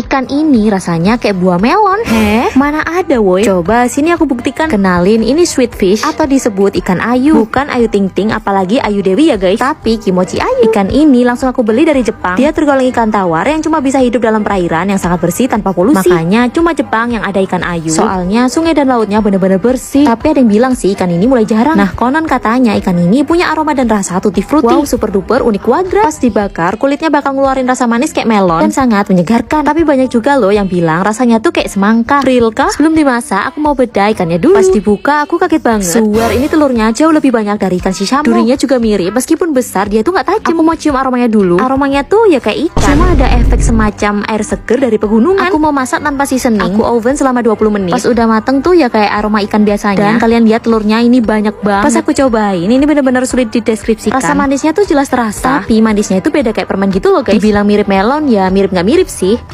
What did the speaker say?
Ikan ini rasanya kayak buah melon. Heh? Mana ada woi? Coba sini aku buktikan. Kenalin ini sweet fish atau disebut ikan ayu. Bukan ayu ting ting apalagi ayu dewi ya guys. Tapi kimochi ayu. Ikan ini langsung aku beli dari Jepang. Dia tergolong ikan tawar yang cuma bisa hidup dalam perairan yang sangat bersih tanpa polusi. Makanya cuma Jepang yang ada ikan ayu. Soalnya sungai dan lautnya bener-bener bersih. Tapi ada yang bilang sih ikan ini mulai jarang. Nah konon katanya ikan ini punya aroma dan rasa tutti frutti. Wow super duper unik wagra. Pas dibakar kulitnya bakal ngeluarin rasa manis kayak melon dan sangat menyegarkan. Tapi banyak juga loh yang bilang rasanya tuh kayak semangka. Real kah? Sebelum dimasak, aku mau beda ikannya dulu. Pas dibuka, aku kaget banget. suar ini telurnya jauh lebih banyak dari ikan shamu. Durinya juga mirip, meskipun besar dia tuh nggak tajam. Aku mau cium aromanya dulu. Aromanya tuh ya kayak ikan. Cuma ada efek semacam air seger dari pegunungan. Aku mau masak tanpa seasoning. Aku oven selama 20 menit. Pas udah mateng tuh ya kayak aroma ikan biasanya. Dan kalian lihat telurnya ini banyak banget. Pas aku cobain, ini bener-bener sulit dideskripsikan. Rasa manisnya tuh jelas terasa, tapi manisnya itu beda kayak permen gitu loh guys. Dibilang mirip melon ya mirip nggak mirip sih.